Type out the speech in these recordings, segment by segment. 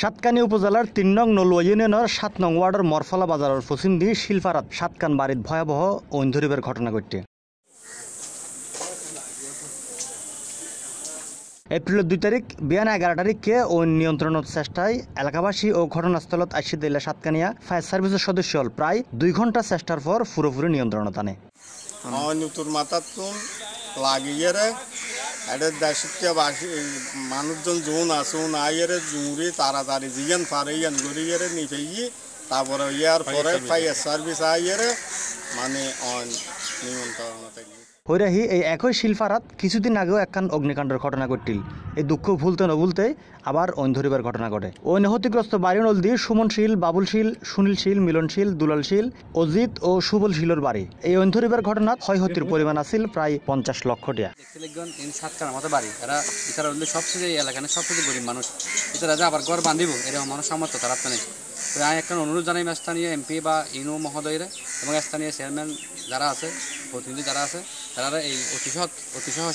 সাতকানি উপজেলার তিন নং নলুয়া ইউনিয়নের সাত নং ওয়ার্ডের মরফলা বাজারের পশ্চিম দিয়ে শিলপাড়াত সাতকান বাড়ির ভয়াবহ ঐন্ধরীপের ঘটনা ঘটে এপ্রিলের দুই তারিখ বিয়ান এগারো তারিখকে ও নিয়ন্ত্রণের চেষ্টায় এলাকাবাসী ও ঘটনাস্থলত আসি দিলে সাতকানিয়া ফায়ার সার্ভিসের সদস্য হল প্রায় দুই ঘন্টা চেষ্টার পর পুরোপুরি নিয়ন্ত্রণ আনে লাগিয়ে এটা দেশে মানুষজন জোন আসুন আইয়ারে জুড়ে তাড়াতাড়ি জিয়ান ফার ইয়ান ফারাইয়ান গড়িয়ারে নিফেই তারপরে ইয়ার পরে ফাইয়ার সার্ভিস আইয়ারে মানে অন নিমন্ত্রণ হৈরাহি এই একই শিলফারাত কিছুদিন আগেও একখান অগ্নিকাণ্ডের ঘটনা ঘটিল এই দুঃখ ভুলতে ভুলতে আবার অন ধরিবার ঘটনা ঘটে ওই নহতিগ্রস্ত বাড়ি নলদি সুমন শীল বাবুল শীল সুনীল শীল অজিত ও সুবল বাড়ি এই অন ধরিবার ঘটনাত ক্ষয়ক্ষতির পরিমাণ আছিল প্রায় পঞ্চাশ লক্ষ টিয়া বাড়ি এরা সবচেয়ে এলাকা সবচেয়ে গরিব মানুষ এরা আবার ঘর বান্ধিব এরকম মানুষ সামর্থ্য তারা আমি একটা অনুরোধ জানাই স্থানীয় এমপি বা ইউনো মহোদয়ের এবং স্থানীয় চেয়ারম্যান যারা আছে প্রতিনিধি যারা আছে তারা এই অতিশত অতিশয়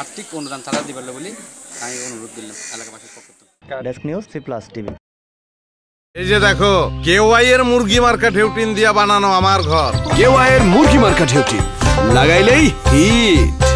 আর্থিক অনুদান তারা দিবেন বলে আমি অনুরোধ দিলাম এলাকাবাসীর পক্ষ desk news C plus TV এই যে দেখো কেওয়াই এর মুরগি মার্কা ঢেউটিন দিয়া বানানো আমার ঘর কেওয়াই এর মুরগি মার্কা ঢেউটিন লাগাইলেই হিট